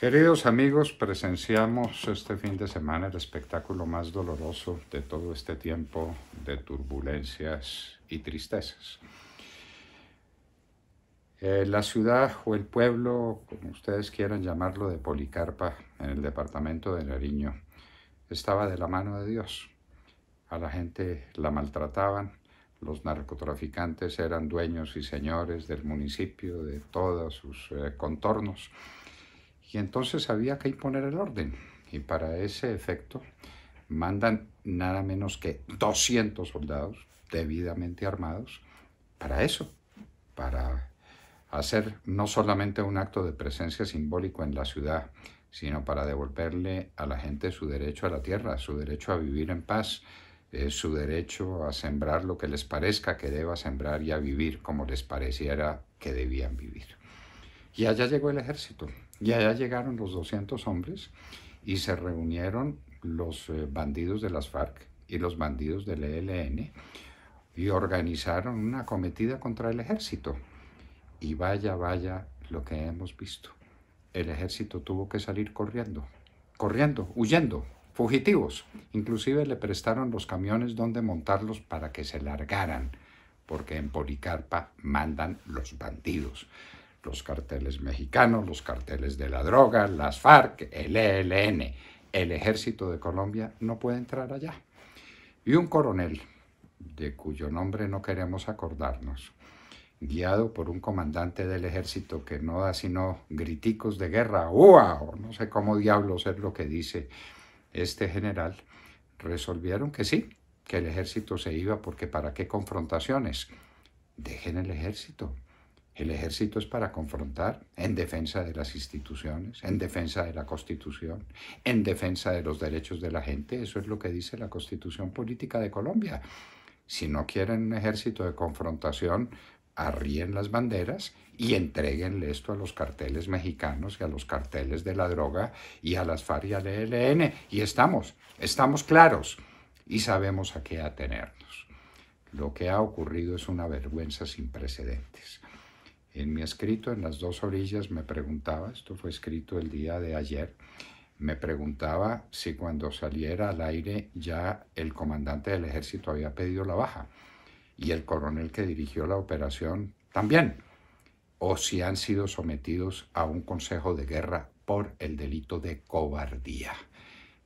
Queridos amigos, presenciamos este fin de semana el espectáculo más doloroso de todo este tiempo de turbulencias y tristezas. Eh, la ciudad o el pueblo, como ustedes quieran llamarlo, de Policarpa, en el departamento de Nariño, estaba de la mano de Dios. A la gente la maltrataban, los narcotraficantes eran dueños y señores del municipio, de todos sus eh, contornos y entonces había que imponer el orden. Y para ese efecto mandan nada menos que 200 soldados debidamente armados para eso, para hacer no solamente un acto de presencia simbólico en la ciudad, sino para devolverle a la gente su derecho a la tierra, su derecho a vivir en paz, eh, su derecho a sembrar lo que les parezca que deba sembrar y a vivir como les pareciera que debían vivir. Y allá llegó el ejército, y allá llegaron los 200 hombres y se reunieron los eh, bandidos de las FARC y los bandidos del ELN y organizaron una cometida contra el ejército. Y vaya, vaya lo que hemos visto. El ejército tuvo que salir corriendo, corriendo, huyendo, fugitivos. Inclusive le prestaron los camiones donde montarlos para que se largaran, porque en Policarpa mandan los bandidos los carteles mexicanos, los carteles de la droga, las FARC, el ELN. El ejército de Colombia no puede entrar allá. Y un coronel, de cuyo nombre no queremos acordarnos, guiado por un comandante del ejército que no da sino griticos de guerra, o no sé cómo diablos es lo que dice este general, resolvieron que sí, que el ejército se iba porque para qué confrontaciones. Dejen el ejército, el ejército es para confrontar en defensa de las instituciones, en defensa de la Constitución, en defensa de los derechos de la gente. Eso es lo que dice la Constitución Política de Colombia. Si no quieren un ejército de confrontación, arríen las banderas y entreguenle esto a los carteles mexicanos y a los carteles de la droga y a las FARC y al ELN. Y estamos, estamos claros y sabemos a qué atenernos. Lo que ha ocurrido es una vergüenza sin precedentes. En mi escrito, en las dos orillas, me preguntaba, esto fue escrito el día de ayer, me preguntaba si cuando saliera al aire ya el comandante del ejército había pedido la baja y el coronel que dirigió la operación también, o si han sido sometidos a un consejo de guerra por el delito de cobardía,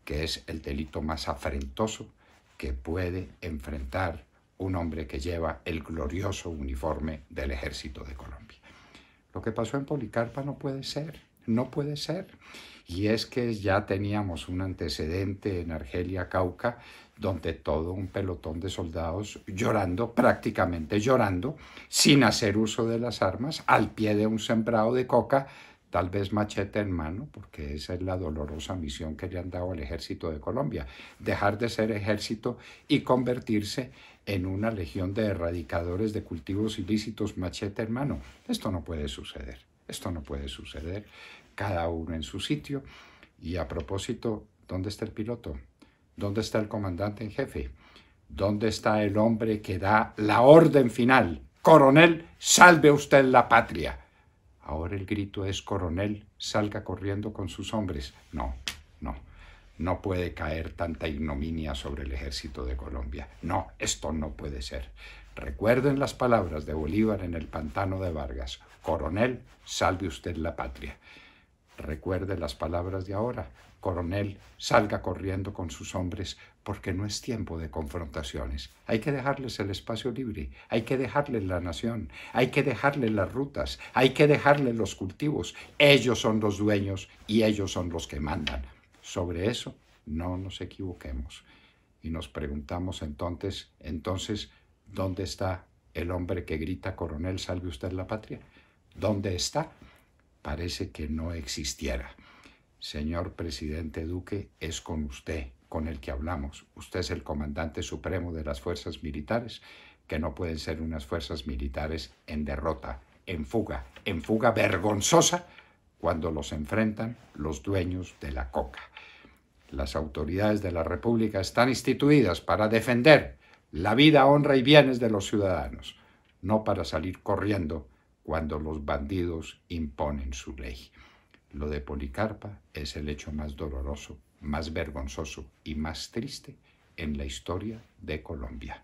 que es el delito más afrentoso que puede enfrentar un hombre que lleva el glorioso uniforme del ejército de Colombia. Lo que pasó en Policarpa no puede ser, no puede ser. Y es que ya teníamos un antecedente en Argelia, Cauca, donde todo un pelotón de soldados llorando, prácticamente llorando, sin hacer uso de las armas, al pie de un sembrado de coca, tal vez machete en mano, porque esa es la dolorosa misión que le han dado al ejército de Colombia, dejar de ser ejército y convertirse en una legión de erradicadores de cultivos ilícitos machete hermano. Esto no puede suceder, esto no puede suceder, cada uno en su sitio. Y a propósito, ¿dónde está el piloto? ¿Dónde está el comandante en jefe? ¿Dónde está el hombre que da la orden final? Coronel, salve usted la patria. Ahora el grito es, coronel, salga corriendo con sus hombres. No, no. No puede caer tanta ignominia sobre el ejército de Colombia. No, esto no puede ser. Recuerden las palabras de Bolívar en el pantano de Vargas. Coronel, salve usted la patria. Recuerde las palabras de ahora. Coronel, salga corriendo con sus hombres porque no es tiempo de confrontaciones. Hay que dejarles el espacio libre, hay que dejarles la nación, hay que dejarles las rutas, hay que dejarles los cultivos. Ellos son los dueños y ellos son los que mandan sobre eso, no nos equivoquemos. Y nos preguntamos entonces, entonces, ¿dónde está el hombre que grita, coronel, salve usted la patria? ¿Dónde está? Parece que no existiera. Señor presidente Duque, es con usted con el que hablamos. Usted es el comandante supremo de las fuerzas militares, que no pueden ser unas fuerzas militares en derrota, en fuga, en fuga vergonzosa cuando los enfrentan los dueños de la coca. Las autoridades de la República están instituidas para defender la vida, honra y bienes de los ciudadanos, no para salir corriendo cuando los bandidos imponen su ley. Lo de Policarpa es el hecho más doloroso, más vergonzoso y más triste en la historia de Colombia.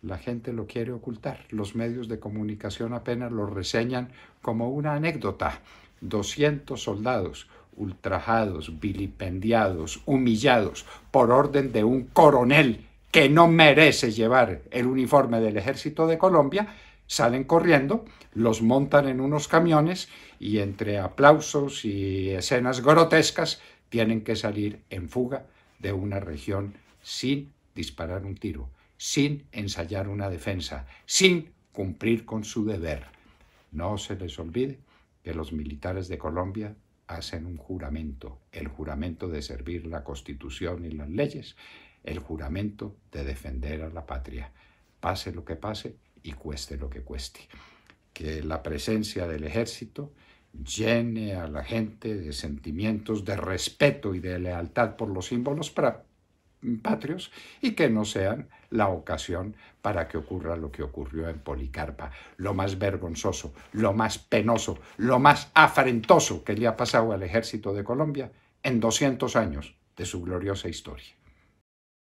La gente lo quiere ocultar, los medios de comunicación apenas lo reseñan como una anécdota, 200 soldados ultrajados, vilipendiados, humillados por orden de un coronel que no merece llevar el uniforme del ejército de Colombia, salen corriendo, los montan en unos camiones y entre aplausos y escenas grotescas tienen que salir en fuga de una región sin disparar un tiro, sin ensayar una defensa, sin cumplir con su deber. No se les olvide que los militares de Colombia hacen un juramento, el juramento de servir la constitución y las leyes, el juramento de defender a la patria, pase lo que pase y cueste lo que cueste. Que la presencia del ejército llene a la gente de sentimientos de respeto y de lealtad por los símbolos patrios y que no sean la ocasión para que ocurra lo que ocurrió en Policarpa, lo más vergonzoso, lo más penoso, lo más afrentoso que le ha pasado al ejército de Colombia en 200 años de su gloriosa historia.